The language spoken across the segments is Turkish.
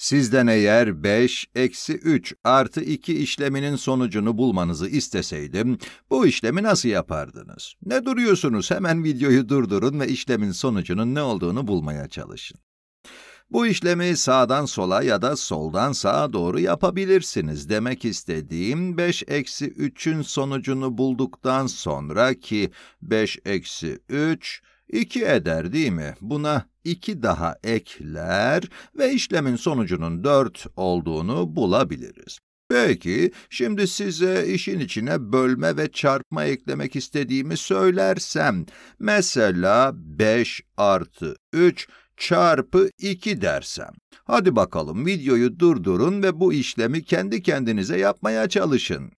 Sizden eğer 5 eksi 3 artı 2 işleminin sonucunu bulmanızı isteseydim, bu işlemi nasıl yapardınız? Ne duruyorsunuz? Hemen videoyu durdurun ve işlemin sonucunun ne olduğunu bulmaya çalışın. Bu işlemi sağdan sola ya da soldan sağa doğru yapabilirsiniz. Demek istediğim 5 eksi 3'ün sonucunu bulduktan sonra ki 5 eksi 3 2 eder değil mi? Buna 2 daha ekler ve işlemin sonucunun 4 olduğunu bulabiliriz. Peki, şimdi size işin içine bölme ve çarpma eklemek istediğimi söylersem, mesela 5 artı 3 çarpı 2 dersem. Hadi bakalım videoyu durdurun ve bu işlemi kendi kendinize yapmaya çalışın.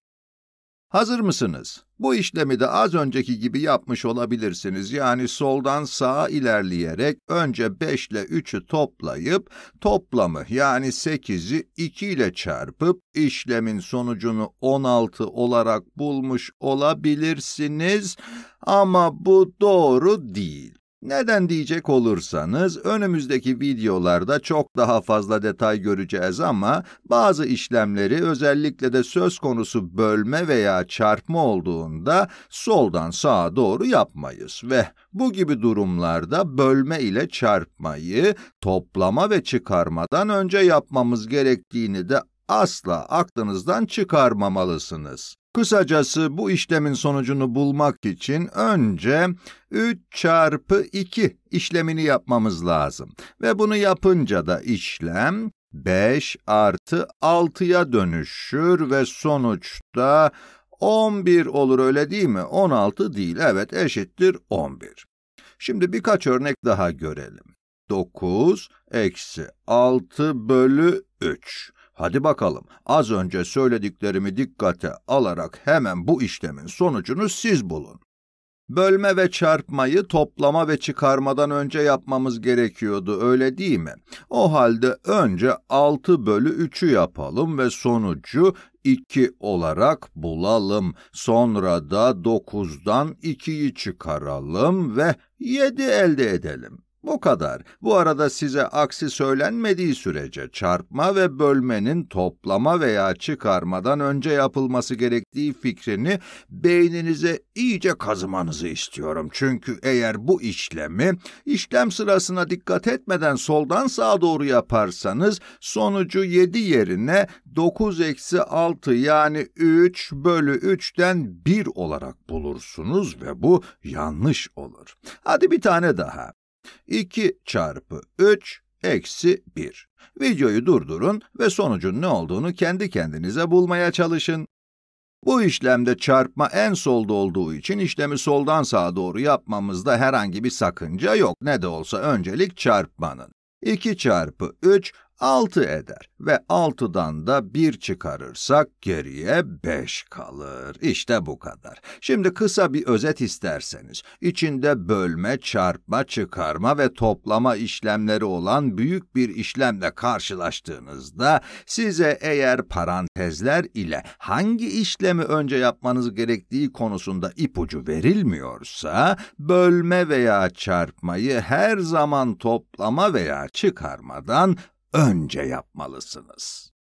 Hazır mısınız? Bu işlemi de az önceki gibi yapmış olabilirsiniz. Yani soldan sağa ilerleyerek önce 5 ile 3'ü toplayıp toplamı yani 8'i 2 ile çarpıp işlemin sonucunu 16 olarak bulmuş olabilirsiniz. Ama bu doğru değil. Neden diyecek olursanız, önümüzdeki videolarda çok daha fazla detay göreceğiz ama bazı işlemleri özellikle de söz konusu bölme veya çarpma olduğunda soldan sağa doğru yapmayız ve bu gibi durumlarda bölme ile çarpmayı toplama ve çıkarmadan önce yapmamız gerektiğini de asla aklınızdan çıkarmamalısınız. Kısacası bu işlemin sonucunu bulmak için önce 3 çarpı 2 işlemini yapmamız lazım. Ve bunu yapınca da işlem 5 artı 6'ya dönüşür ve sonuçta 11 olur öyle değil mi? 16 değil evet eşittir 11. Şimdi birkaç örnek daha görelim. 9 eksi 6 bölü 3. Hadi bakalım, az önce söylediklerimi dikkate alarak hemen bu işlemin sonucunu siz bulun. Bölme ve çarpmayı toplama ve çıkarmadan önce yapmamız gerekiyordu, öyle değil mi? O halde önce 6 bölü 3'ü yapalım ve sonucu 2 olarak bulalım. Sonra da 9'dan 2'yi çıkaralım ve 7 elde edelim. Bu kadar. Bu arada size aksi söylenmediği sürece çarpma ve bölmenin toplama veya çıkarmadan önce yapılması gerektiği fikrini beyninize iyice kazımanızı istiyorum. Çünkü eğer bu işlemi işlem sırasına dikkat etmeden soldan sağa doğru yaparsanız sonucu 7 yerine 9 eksi 6 yani 3 bölü 3'ten 1 olarak bulursunuz ve bu yanlış olur. Hadi bir tane daha. 2 çarpı 3 eksi 1. Videoyu durdurun ve sonucun ne olduğunu kendi kendinize bulmaya çalışın. Bu işlemde çarpma en solda olduğu için işlemi soldan sağa doğru yapmamızda herhangi bir sakınca yok. Ne de olsa öncelik çarpmanın. 2 çarpı 3 6 eder ve 6'dan da 1 çıkarırsak geriye 5 kalır. İşte bu kadar. Şimdi kısa bir özet isterseniz, içinde bölme, çarpma, çıkarma ve toplama işlemleri olan büyük bir işlemle karşılaştığınızda size eğer parantezler ile hangi işlemi önce yapmanız gerektiği konusunda ipucu verilmiyorsa, bölme veya çarpmayı her zaman toplama veya çıkarmadan önce yapmalısınız.